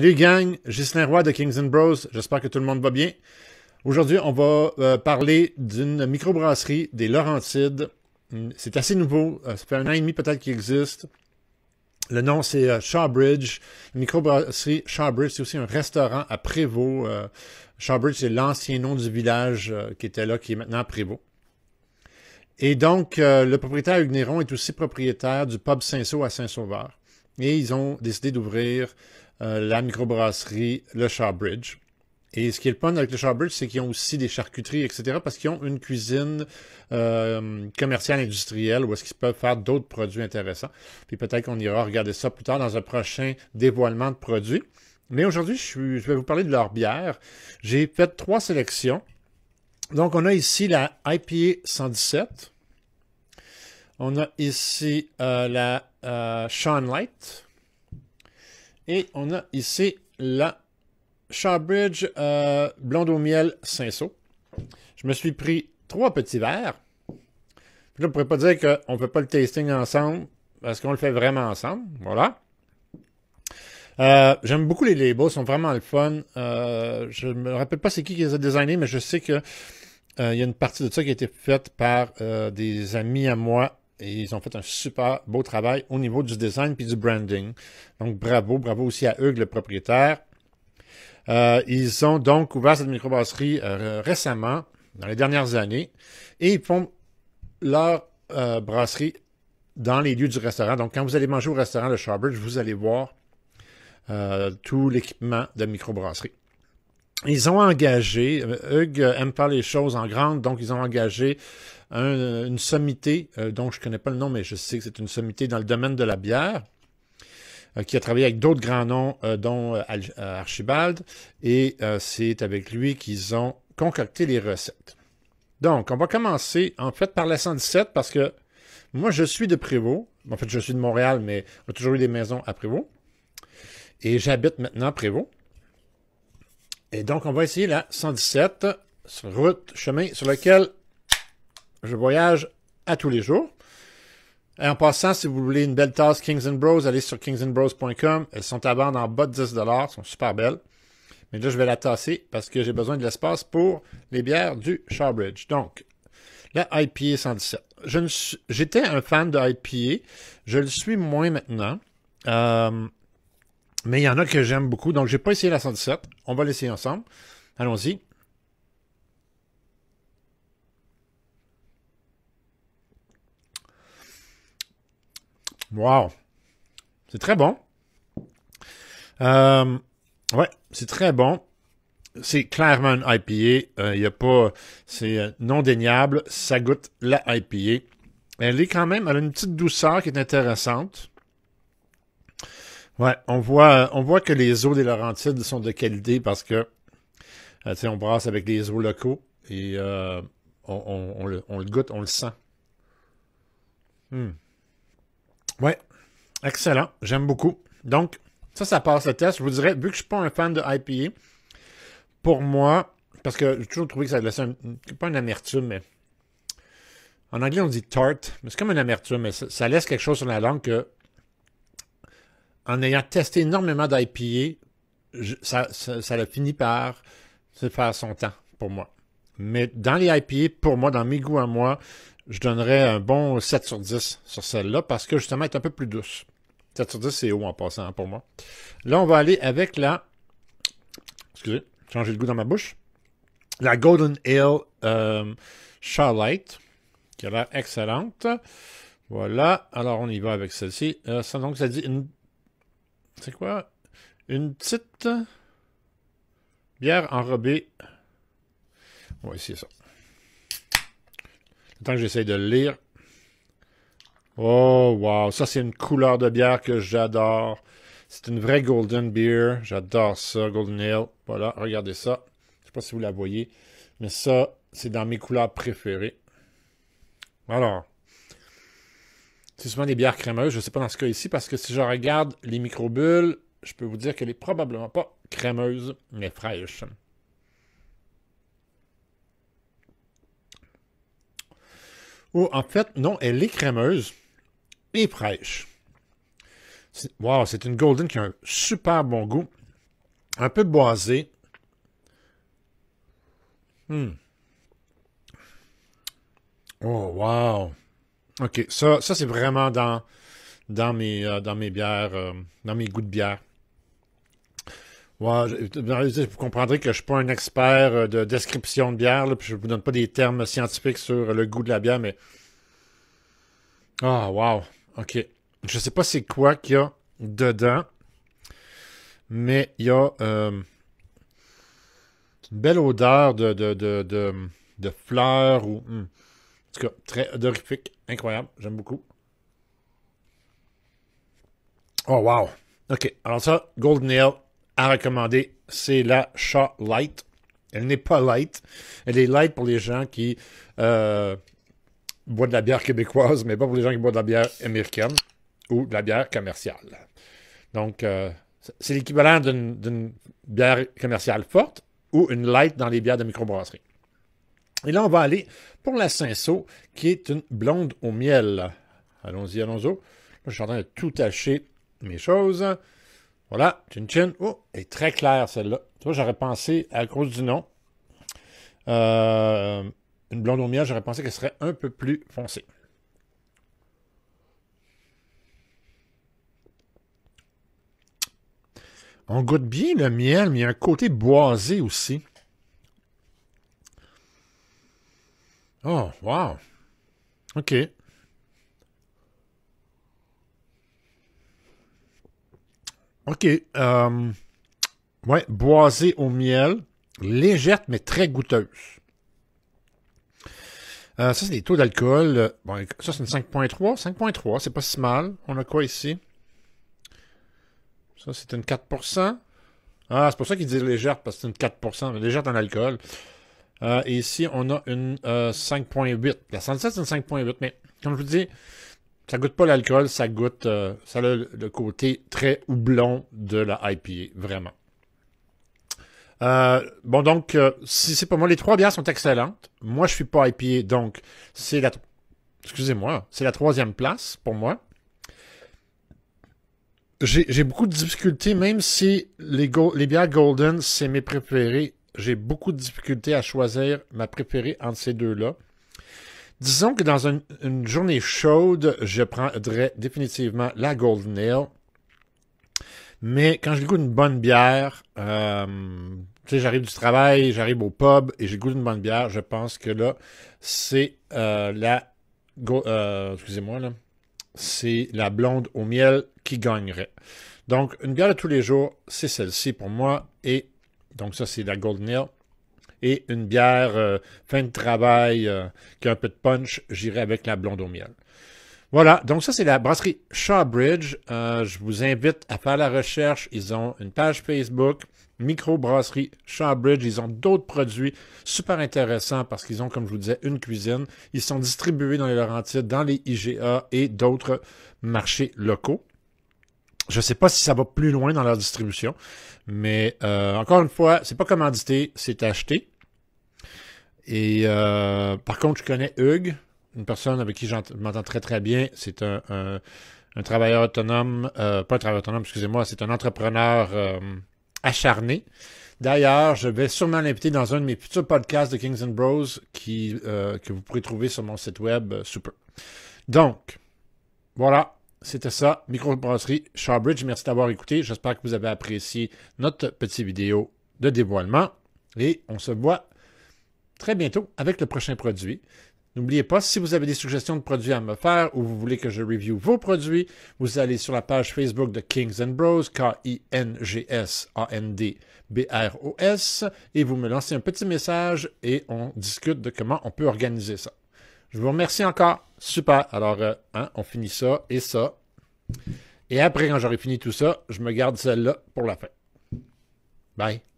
Salut gang, Ghislain Roy de Kings and Bros. J'espère que tout le monde va bien. Aujourd'hui, on va euh, parler d'une microbrasserie des Laurentides. Hmm, c'est assez nouveau, euh, ça fait un an et demi peut-être qu'il existe. Le nom, c'est euh, Shawbridge, microbrasserie Shawbridge. C'est aussi un restaurant à Prévost. Shawbridge, c'est l'ancien nom du village qui était là, qui est maintenant à Prévost. Et donc, le propriétaire néron est aussi propriétaire du pub saint à Saint-Sauveur. Et ils ont décidé d'ouvrir euh, la microbrasserie Le Shawbridge. Et ce qui est le fun avec le Shawbridge, c'est qu'ils ont aussi des charcuteries, etc., parce qu'ils ont une cuisine euh, commerciale industrielle où est-ce qu'ils peuvent faire d'autres produits intéressants. Puis peut-être qu'on ira regarder ça plus tard dans un prochain dévoilement de produits. Mais aujourd'hui, je, vais vous parler de leur bière. J'ai fait trois sélections. Donc, on a ici la IPA 117. On a ici euh, la euh, Sean Light. Et on a ici la Shawbridge euh, blonde au miel saint Cinceau. Je me suis pris trois petits verres. je ne pourrais pas dire qu'on ne peut pas le tasting ensemble parce qu'on le fait vraiment ensemble. Voilà. Euh, j'aime beaucoup les labels, ils sont vraiment le fun. Euh, je ne me rappelle pas c'est qui qui les a designés, mais je sais qu'il il y a une partie de ça qui a été faite par des amis à moi et ils ont fait un super beau travail au niveau du design puis du branding. Donc bravo, bravo aussi à eux, le propriétaire. Euh, ils ont donc ouvert cette microbrasserie euh, récemment, dans les dernières années, et ils font leur euh, brasserie dans les lieux du restaurant. Donc, quand vous allez manger au restaurant de Shawbridge, vous allez voir tout l'équipement de microbrasserie ils ont engagé, euh, Hugues euh, aime pas les choses en grande, donc ils ont engagé euh, une sommité, donc je connais pas le nom, mais je sais que c'est une sommité dans le domaine de la bière, qui a travaillé avec d'autres grands noms, dont Archibald, et c'est avec lui qu'ils ont concocté les recettes. Donc, on va commencer en fait par la 117 parce que moi, je suis de Prévost. En fait, je suis de Montréal, mais on a toujours eu des maisons à Prévost. Et j'habite maintenant à Prévost. Et donc, on va essayer la 117, route, chemin sur lequel je voyage à tous les jours. Et en passant, si vous voulez une belle tasse Kings and Bros, allez sur kingsandbros.com. Elles sont à vendre en bas de 10 elles sont super belles. Mais là, je vais la tasser parce que j'ai besoin de l'espace pour les bières du Shawbridge. Donc, la IPA 117. J'étais un fan de IPA. Je le suis moins maintenant. Euh, mais il y en a que j'aime beaucoup. Donc, je n'ai pas essayé la 117. On va l'essayer ensemble. Allons-y. Wow. C'est très bon. Euh, ouais, c'est très bon. C'est clairement une IPA. Il euh, a pas. C'est euh, non déniable. Ça goûte la IPA. Elle est quand même. Elle a une petite douceur qui est intéressante. Ouais, on voit, on voit que les eaux des Laurentides sont de qualité parce que euh, sais, on brasse avec les eaux locaux et euh, on, le, goûte, on le sent. Hmm. Ouais, excellent. J'aime beaucoup. Donc, ça, ça passe le test. Je vous dirais, vu que je ne suis pas un fan de IPA, pour moi, parce que j'ai toujours trouvé que ça laissait pas une amertume, mais en anglais, on dit tart, mais c'est comme une amertume, mais ça, laisse quelque chose sur la langue que en ayant testé énormément d'IPA, ça, ça, ça, a fini par se faire son temps pour moi. Mais dans les IPA, pour moi, dans mes goûts à moi, je donnerais un bon 7 sur 10 sur celle-là parce que justement, elle est un peu plus douce. 7 sur 10, c'est haut en passant pour moi. Là, on va aller avec la. Excusez, changer de goût dans ma bouche. La Golden Ale euh, Charlotte, qui a l'air excellente. Voilà. Alors, on y va avec celle-ci. Euh, ça, donc, ça dit c'est quoi? Une petite euh, bière enrobée. On va ça. Le temps que j'essaye de le lire. Oh, wow. Ça, c'est une couleur de bière que j'adore. C'est une vraie Golden Beer. J'adore ça, Golden Ale. Voilà, regardez ça. Je sais pas si vous la voyez. Mais ça, c'est dans mes couleurs préférées. Alors, c'est souvent des bières crémeuses. Je ne sais pas dans ce cas ici, parce que si je regarde les microbules, je peux vous dire qu'elle est probablement pas crémeuse, mais fraîche. Oh, en fait, non, elle est crémeuse et fraîche. Wow, c'est une golden qui a un super bon goût. Un peu boisé. Hmm. Oh, wow. OK. Ça, ça c'est vraiment dans, dans, mes, euh, dans mes bières, euh, dans mes goûts de bière. vous comprendrez que je ne suis pas un expert euh, de description de bière, puis je ne vous donne pas des termes scientifiques sur le goût de la bière, mais. Ah, oh, wow. OK. Je ne sais pas c'est quoi qu'il y a dedans, mais il y a une belle odeur de, de, de, de, fleurs ou. Hmm. En tout cas, très odorifique, incroyable, j'aime beaucoup. Oh wow! OK, alors ça, Golden Ale à recommander, c'est la Shaw Light. Elle n'est pas light. Elle est light pour les gens qui euh, boivent de la bière québécoise, mais pas pour les gens qui boivent de la bière américaine ou de la bière commerciale. Donc, euh, c'est l'équivalent d'une bière commerciale forte ou une light dans les bières de microbrasserie. Et là, on va aller pour la Cinso, qui est une blonde au miel. Allons-y, allons-y. je suis en train de tout tacher mes choses. Voilà, une Chin. Oh, elle est très claire celle-là. Tu j'aurais pensé, à cause du nom, euh, une blonde au miel, j'aurais pensé qu'elle serait un peu plus foncée. On goûte bien le miel, mais il y a un côté boisé aussi. Oh, wow. OK. OK. Euh, ouais, boisé au miel, légère mais très goûteuse. Euh, ça, c'est des taux d'alcool. Euh, ça, c'est une 5.3. 5.3, c'est pas si mal. On a quoi ici? Ça, c'est une 4%. Ah, c'est pour ça qu'ils disent légère, parce que c'est une 4%. Mais légère en alcool. Euh, et ici, on a une 5.8. Euh, la 107, c'est une 5.8, mais comme je vous dis, ça goûte pas l'alcool, ça goûte, euh, ça a le, côté très houblon de la IPA, vraiment. bon, donc, si c'est pour moi, les trois bières sont excellentes. Moi, je suis pas IPA, donc c'est la, excusez-moi, c'est la troisième place pour moi j'ai beaucoup de difficultés, même si les, les bières Golden, c'est mes préférées j'ai beaucoup de difficultés à choisir ma préférée entre ces deux-là. Disons que dans une, journée chaude, je prendrais définitivement la Golden Ale. Mais quand je goûte une bonne bière, euh, tu sais, j'arrive du travail, j'arrive au pub et j'ai goût une bonne bière, je pense que là, c'est euh, la... Euh, là. C'est la blonde au miel qui gagnerait. Donc, une bière de tous les jours, c'est celle-ci pour moi et donc, ça, c'est la Golden Et une bière euh, fin de travail euh, qui a un peu de punch, j'irai avec la blonde au miel. Voilà, donc ça c'est la brasserie Shawbridge. Euh, je vous invite à faire la recherche. Ils ont une page Facebook, microbrasserie Shawbridge. Ils ont d'autres produits super intéressants parce qu'ils ont, comme je vous disais, une cuisine. Ils sont distribués dans les Laurentides, dans les IGA et d'autres marchés locaux. Je ne sais pas si ça va plus loin dans leur distribution, mais euh, encore une fois, c'est pas commandité, c'est acheté. Et euh, par contre, je connais Hugues, une personne avec qui je m'entends très très bien. C'est un, travailleur autonome, euh, pas un travailleur autonome, excusez-moi, c'est un entrepreneur acharné. D'ailleurs, je vais sûrement l'inviter dans un de mes futurs podcasts de Kings and Bros qui, que vous pourrez trouver sur mon site web Super. Donc, voilà, c'était ça, microbrasserie Shawbridge. Merci d'avoir écouté. J'espère que vous avez apprécié notre petite vidéo de dévoilement. Et on se voit très bientôt avec le prochain produit. N'oubliez pas, si vous avez des suggestions de produits à me faire ou vous voulez que je review vos produits, vous allez sur la page Facebook de Kings and Bros, K-I-N-G-S-A-N-D-B-R-O-S, et vous me lancez un petit message et on discute de comment on peut organiser ça. Je vous remercie encore. Super. Alors, euh, hein, on finit ça et ça. Et après, quand j'aurai fini tout ça, je me garde celle-là pour la fin. Bye.